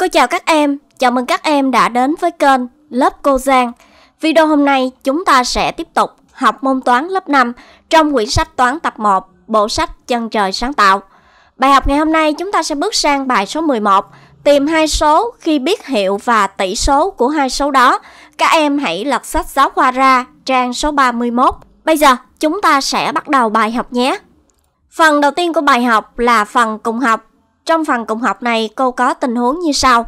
Cô chào các em, chào mừng các em đã đến với kênh Lớp Cô Giang. Video hôm nay chúng ta sẽ tiếp tục học môn toán lớp 5 trong quyển sách toán tập 1, bộ sách Chân trời sáng tạo. Bài học ngày hôm nay chúng ta sẽ bước sang bài số 11, tìm hai số khi biết hiệu và tỷ số của hai số đó. Các em hãy lật sách giáo khoa ra, trang số 31. Bây giờ chúng ta sẽ bắt đầu bài học nhé. Phần đầu tiên của bài học là phần cùng học trong phần cùng học này, cô có tình huống như sau.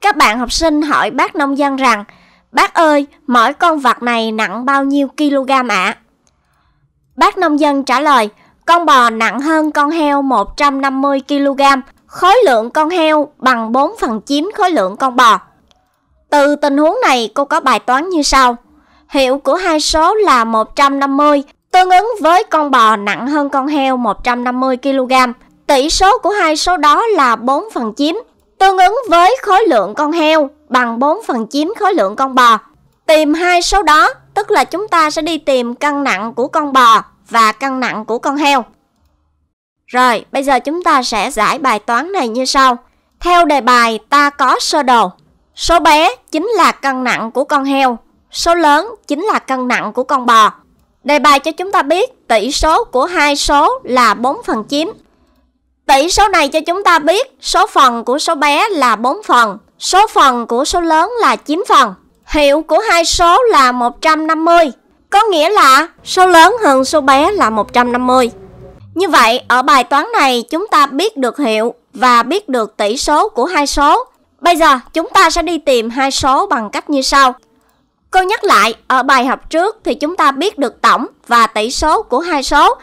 Các bạn học sinh hỏi bác nông dân rằng, Bác ơi, mỗi con vật này nặng bao nhiêu kg ạ? À? Bác nông dân trả lời, con bò nặng hơn con heo 150 kg, khối lượng con heo bằng 4 phần 9 khối lượng con bò. Từ tình huống này, cô có bài toán như sau. Hiệu của hai số là 150, tương ứng với con bò nặng hơn con heo 150 kg. Tỷ số của hai số đó là 4 phần chiếm, tương ứng với khối lượng con heo bằng 4 phần chiếm khối lượng con bò. Tìm hai số đó, tức là chúng ta sẽ đi tìm cân nặng của con bò và cân nặng của con heo. Rồi, bây giờ chúng ta sẽ giải bài toán này như sau. Theo đề bài, ta có sơ đồ. Số bé chính là cân nặng của con heo, số lớn chính là cân nặng của con bò. Đề bài cho chúng ta biết tỷ số của hai số là 4 phần chiếm. Tỷ số này cho chúng ta biết số phần của số bé là 4 phần, số phần của số lớn là 9 phần. Hiệu của hai số là 150, có nghĩa là số lớn hơn số bé là 150. Như vậy, ở bài toán này chúng ta biết được hiệu và biết được tỷ số của hai số. Bây giờ chúng ta sẽ đi tìm hai số bằng cách như sau. Cô nhắc lại, ở bài học trước thì chúng ta biết được tổng và tỷ số của hai số.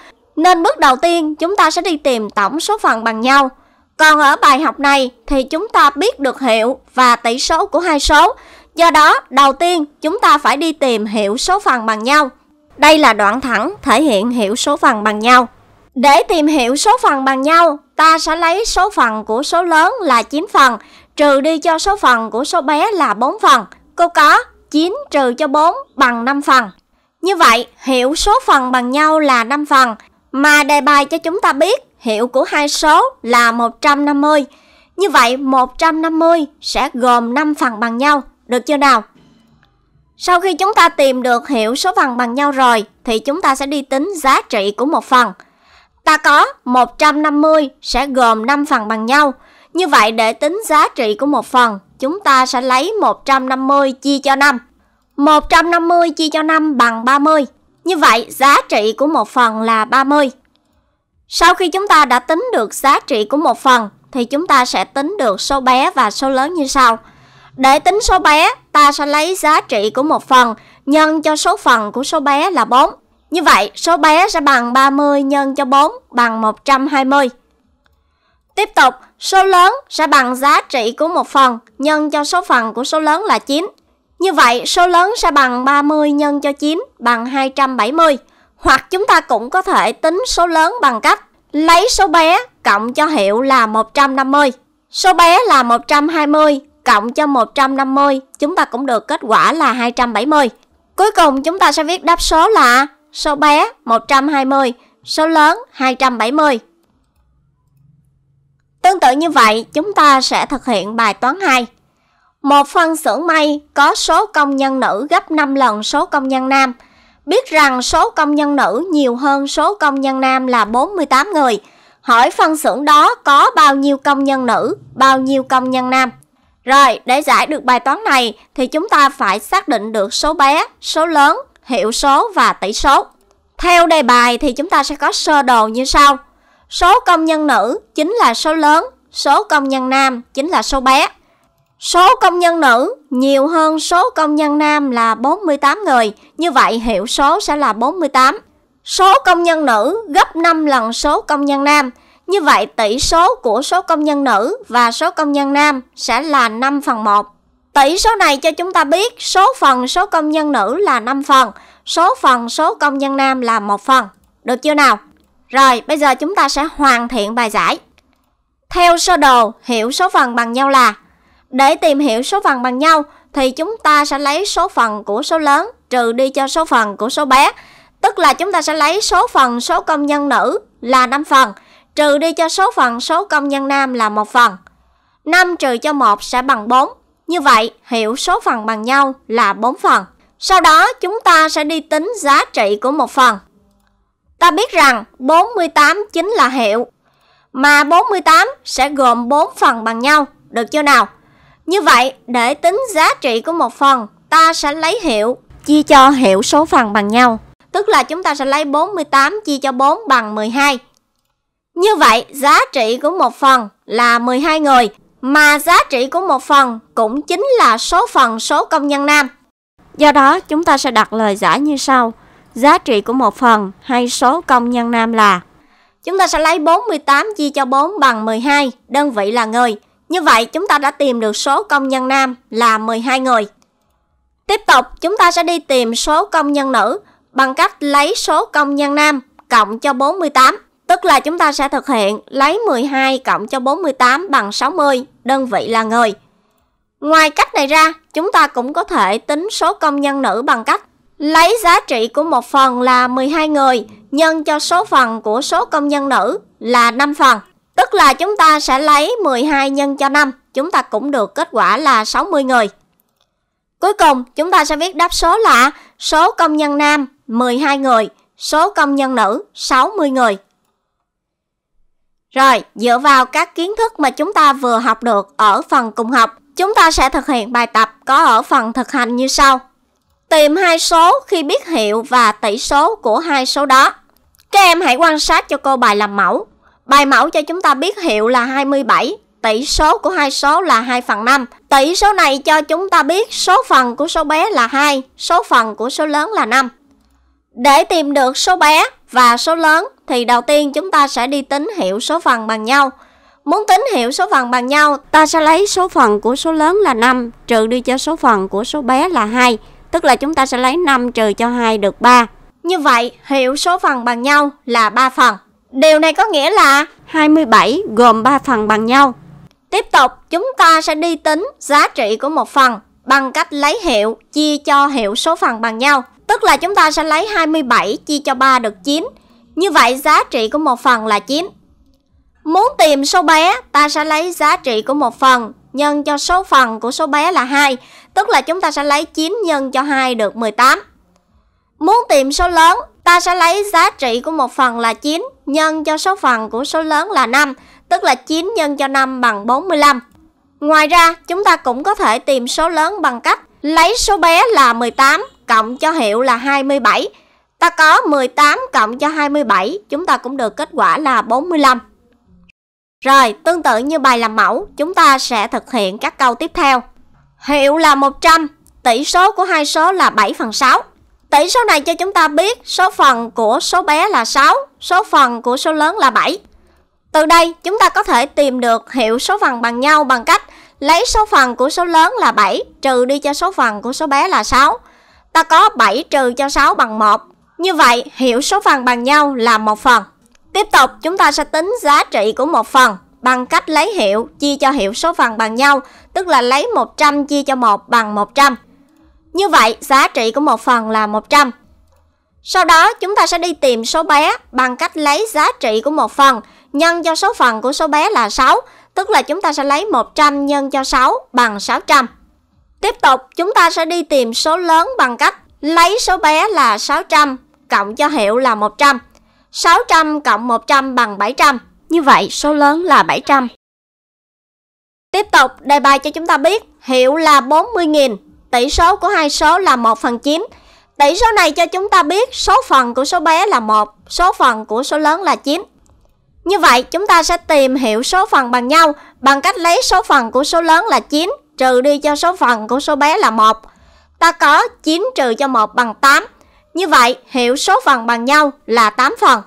Nên bước đầu tiên chúng ta sẽ đi tìm tổng số phần bằng nhau. Còn ở bài học này thì chúng ta biết được hiệu và tỷ số của hai số. Do đó, đầu tiên chúng ta phải đi tìm hiệu số phần bằng nhau. Đây là đoạn thẳng thể hiện hiệu số phần bằng nhau. Để tìm hiệu số phần bằng nhau, ta sẽ lấy số phần của số lớn là 9 phần, trừ đi cho số phần của số bé là 4 phần. Cô có 9 trừ cho 4 bằng 5 phần. Như vậy, hiệu số phần bằng nhau là 5 phần mà đề bài cho chúng ta biết hiệu của hai số là 150. Như vậy 150 sẽ gồm 5 phần bằng nhau, được chưa nào? Sau khi chúng ta tìm được hiệu số phần bằng nhau rồi thì chúng ta sẽ đi tính giá trị của một phần. Ta có 150 sẽ gồm 5 phần bằng nhau. Như vậy để tính giá trị của một phần, chúng ta sẽ lấy 150 chia cho 5. 150 chia cho 5 bằng 30. Như vậy, giá trị của một phần là 30. Sau khi chúng ta đã tính được giá trị của một phần, thì chúng ta sẽ tính được số bé và số lớn như sau. Để tính số bé, ta sẽ lấy giá trị của một phần nhân cho số phần của số bé là 4. Như vậy, số bé sẽ bằng 30 nhân cho 4 bằng 120. Tiếp tục, số lớn sẽ bằng giá trị của một phần nhân cho số phần của số lớn là 9. Như vậy, số lớn sẽ bằng 30 nhân cho 9 bằng 270. Hoặc chúng ta cũng có thể tính số lớn bằng cách lấy số bé cộng cho hiệu là 150. Số bé là 120 cộng cho 150, chúng ta cũng được kết quả là 270. Cuối cùng chúng ta sẽ viết đáp số là số bé 120, số lớn 270. Tương tự như vậy, chúng ta sẽ thực hiện bài toán 2. Một phân xưởng may có số công nhân nữ gấp 5 lần số công nhân nam. Biết rằng số công nhân nữ nhiều hơn số công nhân nam là 48 người. Hỏi phân xưởng đó có bao nhiêu công nhân nữ, bao nhiêu công nhân nam. Rồi, để giải được bài toán này thì chúng ta phải xác định được số bé, số lớn, hiệu số và tỷ số. Theo đề bài thì chúng ta sẽ có sơ đồ như sau. Số công nhân nữ chính là số lớn, số công nhân nam chính là số bé. Số công nhân nữ nhiều hơn số công nhân nam là 48 người, như vậy hiệu số sẽ là 48. Số công nhân nữ gấp 5 lần số công nhân nam, như vậy tỷ số của số công nhân nữ và số công nhân nam sẽ là 5 phần 1. Tỷ số này cho chúng ta biết số phần số công nhân nữ là 5 phần, số phần số công nhân nam là 1 phần. Được chưa nào? Rồi, bây giờ chúng ta sẽ hoàn thiện bài giải. Theo sơ đồ, hiểu số phần bằng nhau là để tìm hiểu số phần bằng nhau thì chúng ta sẽ lấy số phần của số lớn trừ đi cho số phần của số bé. Tức là chúng ta sẽ lấy số phần số công nhân nữ là 5 phần trừ đi cho số phần số công nhân nam là một phần. 5 trừ cho 1 sẽ bằng 4. Như vậy, hiệu số phần bằng nhau là 4 phần. Sau đó chúng ta sẽ đi tính giá trị của một phần. Ta biết rằng 48 chính là hiệu, mà 48 sẽ gồm 4 phần bằng nhau, được chưa nào? Như vậy, để tính giá trị của một phần, ta sẽ lấy hiệu chia cho hiệu số phần bằng nhau. Tức là chúng ta sẽ lấy 48 chia cho 4 bằng 12. Như vậy, giá trị của một phần là 12 người, mà giá trị của một phần cũng chính là số phần số công nhân nam. Do đó, chúng ta sẽ đặt lời giải như sau. Giá trị của một phần hay số công nhân nam là Chúng ta sẽ lấy 48 chia cho 4 bằng 12, đơn vị là người. Như vậy chúng ta đã tìm được số công nhân nam là 12 người. Tiếp tục chúng ta sẽ đi tìm số công nhân nữ bằng cách lấy số công nhân nam cộng cho 48. Tức là chúng ta sẽ thực hiện lấy 12 cộng cho 48 bằng 60, đơn vị là người. Ngoài cách này ra, chúng ta cũng có thể tính số công nhân nữ bằng cách lấy giá trị của một phần là 12 người nhân cho số phần của số công nhân nữ là 5 phần. Tức là chúng ta sẽ lấy 12 nhân cho 5, chúng ta cũng được kết quả là 60 người. Cuối cùng, chúng ta sẽ viết đáp số là số công nhân nam 12 người, số công nhân nữ 60 người. Rồi, dựa vào các kiến thức mà chúng ta vừa học được ở phần cùng học, chúng ta sẽ thực hiện bài tập có ở phần thực hành như sau. Tìm hai số khi biết hiệu và tỷ số của hai số đó. Các em hãy quan sát cho cô bài làm mẫu. Bài mẫu cho chúng ta biết hiệu là 27, tỷ số của hai số là 2 phần 5. Tỷ số này cho chúng ta biết số phần của số bé là 2, số phần của số lớn là 5. Để tìm được số bé và số lớn thì đầu tiên chúng ta sẽ đi tính hiệu số phần bằng nhau. Muốn tính hiệu số phần bằng nhau, ta sẽ lấy số phần của số lớn là 5 trừ đi cho số phần của số bé là 2, tức là chúng ta sẽ lấy 5 trừ cho 2 được 3. Như vậy, hiệu số phần bằng nhau là 3 phần. Điều này có nghĩa là 27 gồm 3 phần bằng nhau. Tiếp tục, chúng ta sẽ đi tính giá trị của một phần bằng cách lấy hiệu chia cho hiệu số phần bằng nhau. Tức là chúng ta sẽ lấy 27 chia cho 3 được 9. Như vậy giá trị của một phần là 9. Muốn tìm số bé, ta sẽ lấy giá trị của một phần nhân cho số phần của số bé là 2. Tức là chúng ta sẽ lấy 9 nhân cho 2 được 18. Muốn tìm số lớn, ta sẽ lấy giá trị của một phần là 9 nhân cho số phần của số lớn là 5, tức là 9 nhân cho 5 bằng 45. Ngoài ra, chúng ta cũng có thể tìm số lớn bằng cách lấy số bé là 18 cộng cho hiệu là 27. Ta có 18 cộng cho 27, chúng ta cũng được kết quả là 45. Rồi, tương tự như bài làm mẫu, chúng ta sẽ thực hiện các câu tiếp theo. Hiệu là 100, tỷ số của hai số là 7 phần 6. Tỷ số này cho chúng ta biết số phần của số bé là 6, số phần của số lớn là 7. Từ đây, chúng ta có thể tìm được hiệu số phần bằng nhau bằng cách lấy số phần của số lớn là 7 trừ đi cho số phần của số bé là 6. Ta có 7 trừ cho 6 bằng 1. Như vậy, hiệu số phần bằng nhau là một phần. Tiếp tục, chúng ta sẽ tính giá trị của một phần bằng cách lấy hiệu chia cho hiệu số phần bằng nhau, tức là lấy 100 chia cho 1 bằng 100. Như vậy, giá trị của một phần là 100. Sau đó, chúng ta sẽ đi tìm số bé bằng cách lấy giá trị của một phần nhân cho số phần của số bé là 6, tức là chúng ta sẽ lấy 100 nhân cho 6 bằng 600. Tiếp tục, chúng ta sẽ đi tìm số lớn bằng cách lấy số bé là 600 cộng cho hiệu là 100. 600 cộng 100 bằng 700. Như vậy, số lớn là 700. Tiếp tục, đề bài cho chúng ta biết hiệu là 40.000 tỷ số của hai số là 1 phần 9. Tỷ số này cho chúng ta biết số phần của số bé là 1, số phần của số lớn là 9. Như vậy, chúng ta sẽ tìm hiểu số phần bằng nhau bằng cách lấy số phần của số lớn là 9 trừ đi cho số phần của số bé là 1. Ta có 9 trừ cho 1 bằng 8. Như vậy, hiệu số phần bằng nhau là 8 phần.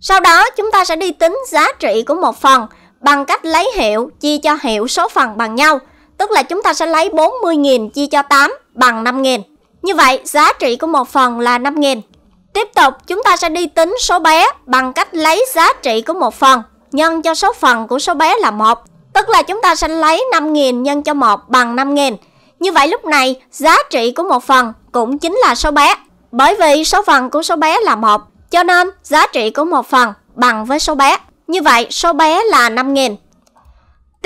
Sau đó, chúng ta sẽ đi tính giá trị của một phần bằng cách lấy hiệu chia cho hiệu số phần bằng nhau – tức là chúng ta sẽ lấy 40.000 chia cho 8 bằng 5.000. Như vậy, giá trị của một phần là 5.000. Tiếp tục, chúng ta sẽ đi tính số bé bằng cách lấy giá trị của một phần nhân cho số phần của số bé là 1. Tức là chúng ta sẽ lấy 5.000 nhân cho 1 bằng 5.000. Như vậy lúc này, giá trị của một phần cũng chính là số bé. Bởi vì số phần của số bé là 1, cho nên giá trị của một phần bằng với số bé. Như vậy, số bé là 5.000.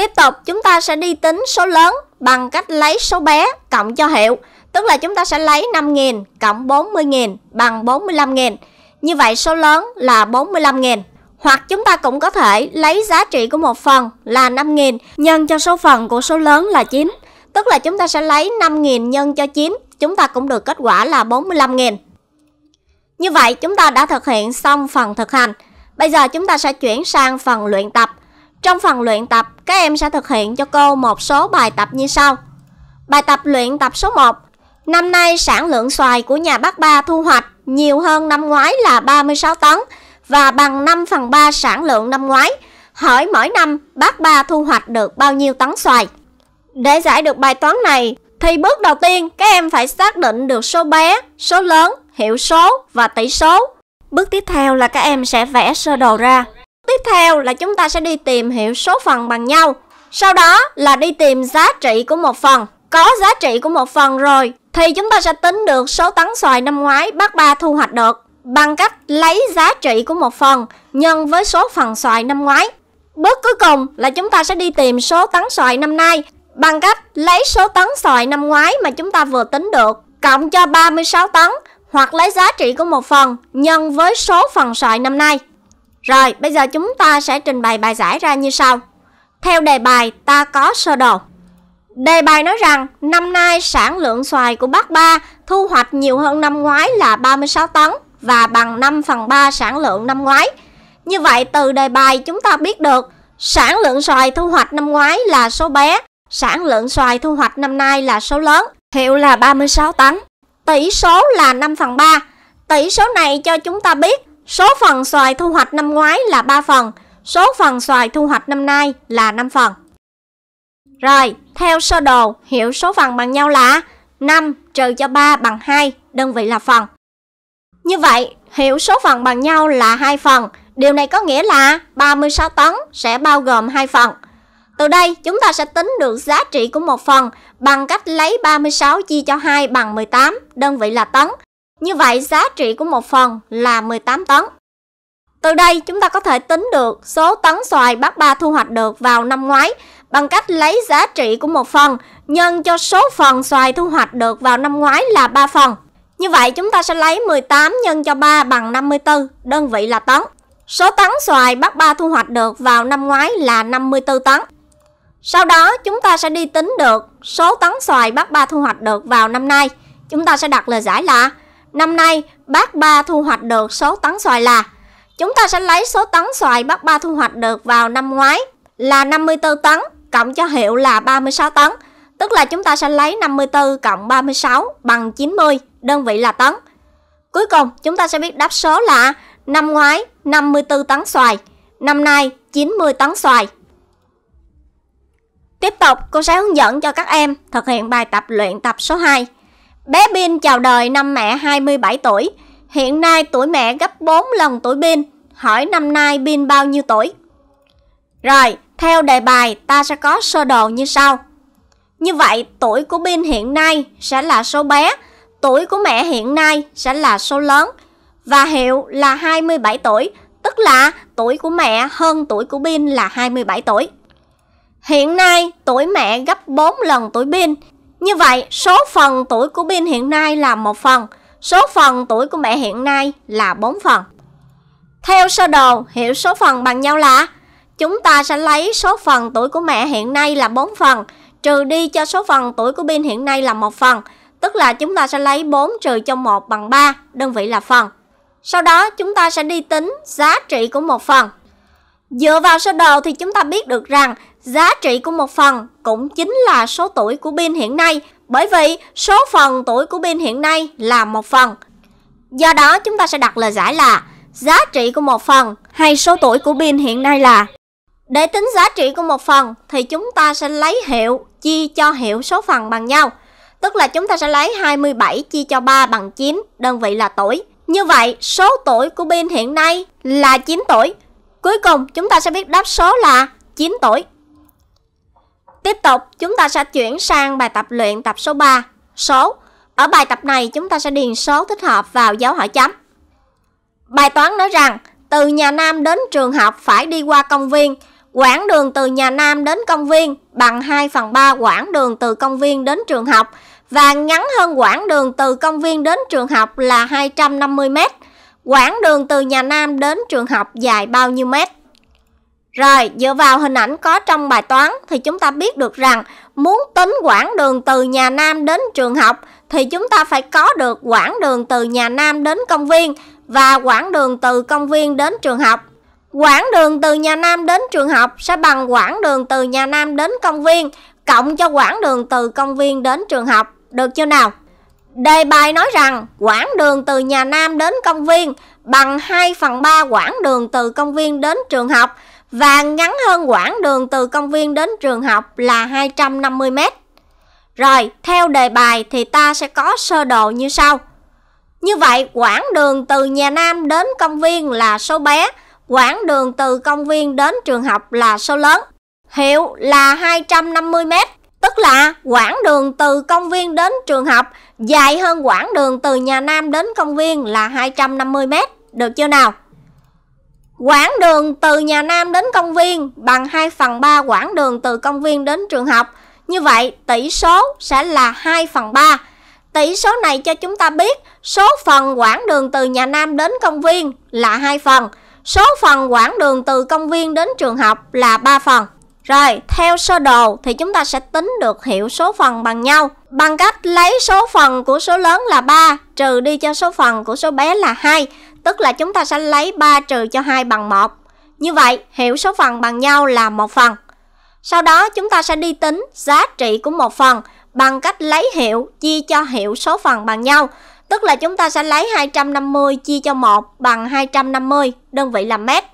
Tiếp tục chúng ta sẽ đi tính số lớn bằng cách lấy số bé cộng cho hiệu. Tức là chúng ta sẽ lấy 5.000 cộng 40.000 bằng 45.000. Như vậy số lớn là 45.000. Hoặc chúng ta cũng có thể lấy giá trị của một phần là 5.000 nhân cho số phần của số lớn là 9. Tức là chúng ta sẽ lấy 5.000 nhân cho 9. Chúng ta cũng được kết quả là 45.000. Như vậy chúng ta đã thực hiện xong phần thực hành. Bây giờ chúng ta sẽ chuyển sang phần luyện tập. Trong phần luyện tập, các em sẽ thực hiện cho cô một số bài tập như sau. Bài tập luyện tập số 1. Năm nay sản lượng xoài của nhà bác Ba thu hoạch nhiều hơn năm ngoái là 36 tấn và bằng 5 phần 3 sản lượng năm ngoái. Hỏi mỗi năm bác Ba thu hoạch được bao nhiêu tấn xoài? Để giải được bài toán này thì bước đầu tiên các em phải xác định được số bé, số lớn, hiệu số và tỷ số. Bước tiếp theo là các em sẽ vẽ sơ đồ ra. Tiếp theo là chúng ta sẽ đi tìm hiểu số phần bằng nhau. Sau đó là đi tìm giá trị của một phần. Có giá trị của một phần rồi thì chúng ta sẽ tính được số tấn xoài năm ngoái bác ba thu hoạch được bằng cách lấy giá trị của một phần nhân với số phần xoài năm ngoái. Bước cuối cùng là chúng ta sẽ đi tìm số tấn xoài năm nay bằng cách lấy số tấn xoài năm ngoái mà chúng ta vừa tính được cộng cho 36 tấn hoặc lấy giá trị của một phần nhân với số phần xoài năm nay. Rồi, bây giờ chúng ta sẽ trình bày bài giải ra như sau. Theo đề bài, ta có sơ đồ. Đề bài nói rằng năm nay sản lượng xoài của Bắc Ba thu hoạch nhiều hơn năm ngoái là 36 tấn và bằng 5 phần 3 sản lượng năm ngoái. Như vậy từ đề bài chúng ta biết được sản lượng xoài thu hoạch năm ngoái là số bé, sản lượng xoài thu hoạch năm nay là số lớn, hiệu là 36 tấn. Tỷ số là 5 phần 3. Tỷ số này cho chúng ta biết Số phần xoài thu hoạch năm ngoái là 3 phần, số phần xoài thu hoạch năm nay là 5 phần. Rồi, theo sơ đồ, hiểu số phần bằng nhau là 5 trừ cho 3 bằng 2, đơn vị là phần. Như vậy, hiểu số phần bằng nhau là 2 phần. Điều này có nghĩa là 36 tấn sẽ bao gồm 2 phần. Từ đây, chúng ta sẽ tính được giá trị của một phần bằng cách lấy 36 chia cho 2 bằng 18, đơn vị là tấn. Như vậy giá trị của một phần là 18 tấn. Từ đây chúng ta có thể tính được số tấn xoài bác ba thu hoạch được vào năm ngoái bằng cách lấy giá trị của một phần nhân cho số phần xoài thu hoạch được vào năm ngoái là 3 phần. Như vậy chúng ta sẽ lấy 18 nhân cho 3 bằng 54, đơn vị là tấn. Số tấn xoài bác ba thu hoạch được vào năm ngoái là 54 tấn. Sau đó chúng ta sẽ đi tính được số tấn xoài bác ba thu hoạch được vào năm nay. Chúng ta sẽ đặt lời giải là Năm nay, bác ba thu hoạch được số tấn xoài là Chúng ta sẽ lấy số tấn xoài bác ba thu hoạch được vào năm ngoái là 54 tấn cộng cho hiệu là 36 tấn. Tức là chúng ta sẽ lấy 54 cộng 36 bằng 90, đơn vị là tấn. Cuối cùng, chúng ta sẽ biết đáp số là năm ngoái 54 tấn xoài, năm nay 90 tấn xoài. Tiếp tục, cô sẽ hướng dẫn cho các em thực hiện bài tập luyện tập số 2. Bé Bin chào đời năm mẹ 27 tuổi. Hiện nay tuổi mẹ gấp 4 lần tuổi Bin. Hỏi năm nay Bin bao nhiêu tuổi? Rồi, theo đề bài ta sẽ có sơ đồ như sau. Như vậy, tuổi của Bin hiện nay sẽ là số bé, tuổi của mẹ hiện nay sẽ là số lớn và hiệu là 27 tuổi, tức là tuổi của mẹ hơn tuổi của Bin là 27 tuổi. Hiện nay, tuổi mẹ gấp 4 lần tuổi Bin, như vậy, số phần tuổi của pin hiện nay là một phần, số phần tuổi của mẹ hiện nay là 4 phần. Theo sơ đồ, hiểu số phần bằng nhau là chúng ta sẽ lấy số phần tuổi của mẹ hiện nay là 4 phần trừ đi cho số phần tuổi của pin hiện nay là một phần, tức là chúng ta sẽ lấy 4 trừ cho 1 bằng 3, đơn vị là phần. Sau đó chúng ta sẽ đi tính giá trị của một phần. Dựa vào sơ đồ thì chúng ta biết được rằng Giá trị của một phần cũng chính là số tuổi của pin hiện nay, bởi vì số phần tuổi của pin hiện nay là một phần. Do đó chúng ta sẽ đặt lời giải là giá trị của một phần hay số tuổi của pin hiện nay là. Để tính giá trị của một phần thì chúng ta sẽ lấy hiệu chia cho hiệu số phần bằng nhau. Tức là chúng ta sẽ lấy 27 chia cho 3 bằng 9, đơn vị là tuổi. Như vậy, số tuổi của pin hiện nay là 9 tuổi. Cuối cùng, chúng ta sẽ biết đáp số là 9 tuổi. Tiếp tục, chúng ta sẽ chuyển sang bài tập luyện tập số 3, số. Ở bài tập này, chúng ta sẽ điền số thích hợp vào dấu hỏi chấm. Bài toán nói rằng, từ nhà Nam đến trường học phải đi qua công viên. Quãng đường từ nhà Nam đến công viên bằng 2 phần 3 quãng đường từ công viên đến trường học và ngắn hơn quãng đường từ công viên đến trường học là 250 m. Quãng đường từ nhà Nam đến trường học dài bao nhiêu mét? Rồi, dựa vào hình ảnh có trong bài toán thì chúng ta biết được rằng muốn tính quãng đường từ nhà Nam đến trường học thì chúng ta phải có được quãng đường từ nhà Nam đến công viên và quãng đường từ công viên đến trường học. Quãng đường từ nhà Nam đến trường học sẽ bằng quãng đường từ nhà Nam đến công viên cộng cho quãng đường từ công viên đến trường học. Được chưa nào? Đề bài nói rằng quãng đường từ nhà Nam đến công viên bằng 2 phần 3 quãng đường từ công viên đến trường học và ngắn hơn quãng đường từ công viên đến trường học là 250 mét. Rồi, theo đề bài thì ta sẽ có sơ đồ như sau. Như vậy, quãng đường từ nhà Nam đến công viên là số bé, quãng đường từ công viên đến trường học là số lớn. Hiệu là 250 mét, tức là quãng đường từ công viên đến trường học dài hơn quãng đường từ nhà Nam đến công viên là 250 mét. Được chưa nào? Quãng đường từ nhà Nam đến công viên bằng 2 phần 3 quãng đường từ công viên đến trường học. Như vậy, tỷ số sẽ là 2 phần 3. Tỷ số này cho chúng ta biết số phần quãng đường từ nhà Nam đến công viên là 2 phần. Số phần quãng đường từ công viên đến trường học là 3 phần. Rồi, theo sơ đồ thì chúng ta sẽ tính được hiệu số phần bằng nhau bằng cách lấy số phần của số lớn là 3 trừ đi cho số phần của số bé là 2 tức là chúng ta sẽ lấy 3 trừ cho 2 bằng 1. Như vậy, hiệu số phần bằng nhau là một phần. Sau đó chúng ta sẽ đi tính giá trị của một phần bằng cách lấy hiệu chia cho hiệu số phần bằng nhau, tức là chúng ta sẽ lấy 250 chia cho 1 bằng 250, đơn vị là mét.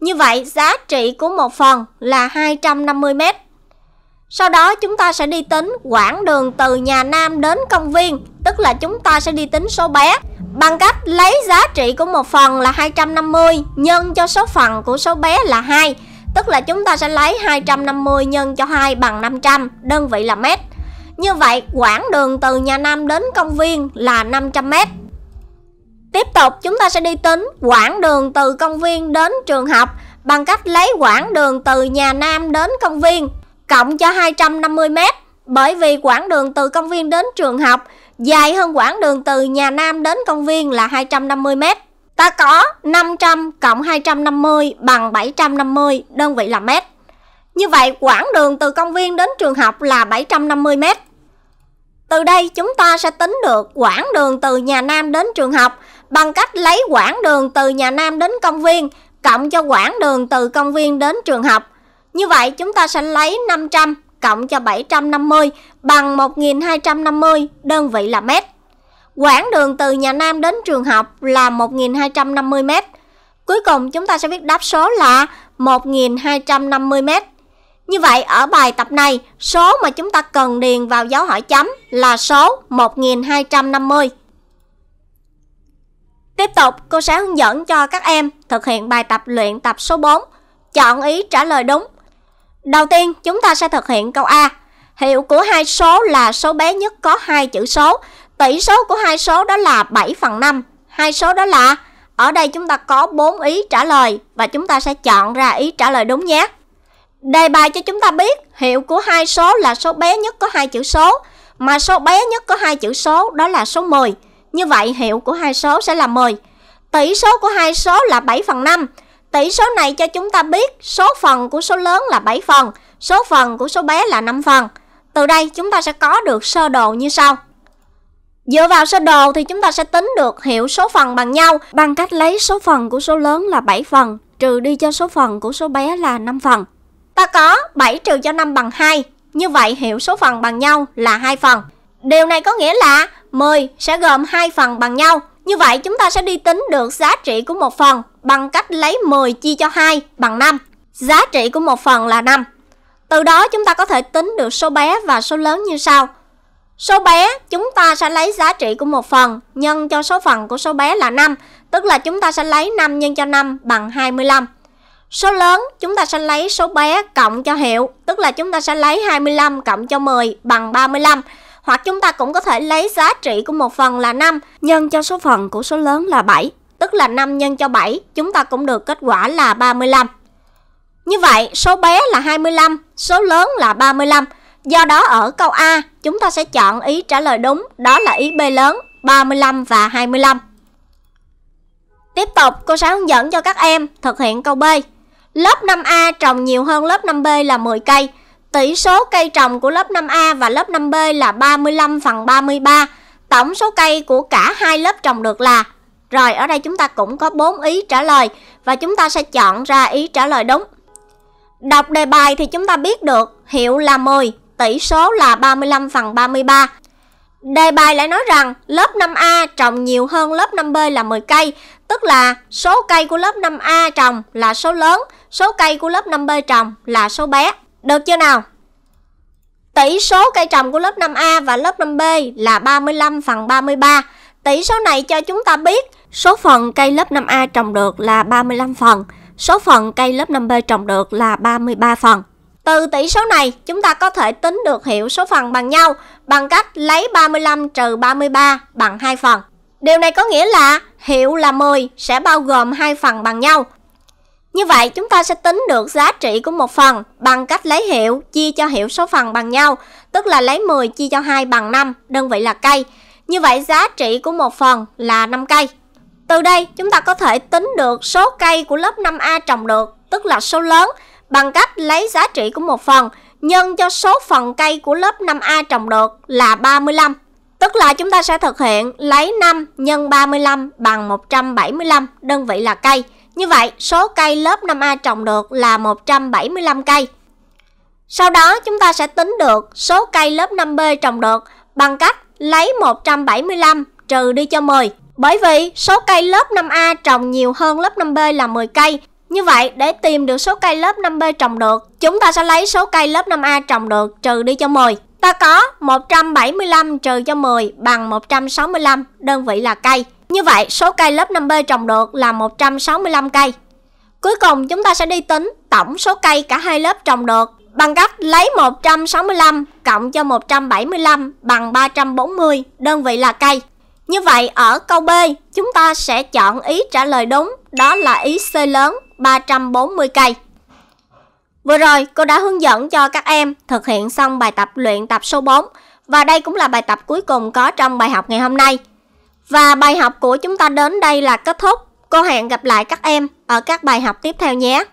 Như vậy, giá trị của một phần là 250 mét. Sau đó chúng ta sẽ đi tính quãng đường từ nhà Nam đến công viên Tức là chúng ta sẽ đi tính số bé Bằng cách lấy giá trị của một phần là 250 Nhân cho số phần của số bé là 2 Tức là chúng ta sẽ lấy 250 nhân cho 2 bằng 500 Đơn vị là mét Như vậy quãng đường từ nhà Nam đến công viên là 500 mét Tiếp tục chúng ta sẽ đi tính quãng đường từ công viên đến trường học Bằng cách lấy quãng đường từ nhà Nam đến công viên cộng cho 250 mét bởi vì quãng đường từ công viên đến trường học dài hơn quãng đường từ nhà Nam đến công viên là 250 mét. Ta có 500 cộng 250 bằng 750, đơn vị là mét. Như vậy quãng đường từ công viên đến trường học là 750 mét. Từ đây chúng ta sẽ tính được quãng đường từ nhà Nam đến trường học bằng cách lấy quãng đường từ nhà Nam đến công viên cộng cho quãng đường từ công viên đến trường học như vậy chúng ta sẽ lấy 500 cộng cho 750 bằng 1250, đơn vị là mét. Quãng đường từ nhà Nam đến trường học là 1250 mét. Cuối cùng chúng ta sẽ viết đáp số là 1250 mét. Như vậy ở bài tập này, số mà chúng ta cần điền vào dấu hỏi chấm là số 1250. Tiếp tục, cô sẽ hướng dẫn cho các em thực hiện bài tập luyện tập số 4. Chọn ý trả lời đúng Đầu tiên, chúng ta sẽ thực hiện câu A. Hiệu của hai số là số bé nhất có hai chữ số. Tỷ số của hai số đó là 7 phần 5. Hai số đó là ở đây chúng ta có 4 ý trả lời và chúng ta sẽ chọn ra ý trả lời đúng nhé. Đề bài cho chúng ta biết hiệu của hai số là số bé nhất có hai chữ số mà số bé nhất có hai chữ số đó là số 10. Như vậy hiệu của hai số sẽ là 10. Tỷ số của hai số là 7 phần 5. Tỷ số này cho chúng ta biết số phần của số lớn là 7 phần, số phần của số bé là 5 phần. Từ đây chúng ta sẽ có được sơ đồ như sau. Dựa vào sơ đồ thì chúng ta sẽ tính được hiệu số phần bằng nhau bằng cách lấy số phần của số lớn là 7 phần trừ đi cho số phần của số bé là 5 phần. Ta có 7 trừ cho 5 bằng 2, như vậy hiệu số phần bằng nhau là 2 phần. Điều này có nghĩa là 10 sẽ gồm 2 phần bằng nhau như vậy chúng ta sẽ đi tính được giá trị của một phần bằng cách lấy 10 chia cho 2 bằng 5. Giá trị của một phần là 5. Từ đó chúng ta có thể tính được số bé và số lớn như sau. Số bé chúng ta sẽ lấy giá trị của một phần nhân cho số phần của số bé là 5, tức là chúng ta sẽ lấy 5 nhân cho 5 bằng 25. Số lớn chúng ta sẽ lấy số bé cộng cho hiệu, tức là chúng ta sẽ lấy 25 cộng cho 10 bằng 35. 35 hoặc chúng ta cũng có thể lấy giá trị của một phần là 5 nhân cho số phần của số lớn là 7, tức là 5 nhân cho 7, chúng ta cũng được kết quả là 35. Như vậy, số bé là 25, số lớn là 35. Do đó ở câu A, chúng ta sẽ chọn ý trả lời đúng, đó là ý B lớn, 35 và 25. Tiếp tục, cô sẽ hướng dẫn cho các em thực hiện câu B. Lớp 5A trồng nhiều hơn lớp 5B là 10 cây. Tỷ số cây trồng của lớp 5A và lớp 5B là 35 phần 33. Tổng số cây của cả hai lớp trồng được là Rồi, ở đây chúng ta cũng có 4 ý trả lời và chúng ta sẽ chọn ra ý trả lời đúng. Đọc đề bài thì chúng ta biết được hiệu là 10, tỷ số là 35 phần 33. Đề bài lại nói rằng lớp 5A trồng nhiều hơn lớp 5B là 10 cây, tức là số cây của lớp 5A trồng là số lớn, số cây của lớp 5B trồng là số bé. Được chưa nào? Tỷ số cây trồng của lớp 5A và lớp 5B là 35 phần 33. Tỷ số này cho chúng ta biết số phần cây lớp 5A trồng được là 35 phần, số phần cây lớp 5B trồng được là 33 phần. Từ tỷ số này, chúng ta có thể tính được hiệu số phần bằng nhau bằng cách lấy 35 trừ 33 bằng 2 phần. Điều này có nghĩa là hiệu là 10 sẽ bao gồm hai phần bằng nhau. Như vậy chúng ta sẽ tính được giá trị của một phần bằng cách lấy hiệu chia cho hiệu số phần bằng nhau, tức là lấy 10 chia cho 2 bằng 5, đơn vị là cây. Như vậy giá trị của một phần là 5 cây. Từ đây chúng ta có thể tính được số cây của lớp 5A trồng được, tức là số lớn, bằng cách lấy giá trị của một phần nhân cho số phần cây của lớp 5A trồng được là 35. Tức là chúng ta sẽ thực hiện lấy 5 nhân 35 bằng 175, đơn vị là cây. Như vậy, số cây lớp 5A trồng được là 175 cây. Sau đó chúng ta sẽ tính được số cây lớp 5B trồng được bằng cách lấy 175 trừ đi cho 10. Bởi vì số cây lớp 5A trồng nhiều hơn lớp 5B là 10 cây. Như vậy, để tìm được số cây lớp 5B trồng được, chúng ta sẽ lấy số cây lớp 5A trồng được trừ đi cho 10. Ta có 175 trừ cho 10 bằng 165, đơn vị là cây. Như vậy, số cây lớp 5B trồng được là 165 cây. Cuối cùng, chúng ta sẽ đi tính tổng số cây cả hai lớp trồng được bằng cách lấy 165 cộng cho 175 bằng 340, đơn vị là cây. Như vậy, ở câu B, chúng ta sẽ chọn ý trả lời đúng, đó là ý C lớn 340 cây. Vừa rồi, cô đã hướng dẫn cho các em thực hiện xong bài tập luyện tập số 4 và đây cũng là bài tập cuối cùng có trong bài học ngày hôm nay. Và bài học của chúng ta đến đây là kết thúc. Cô hẹn gặp lại các em ở các bài học tiếp theo nhé.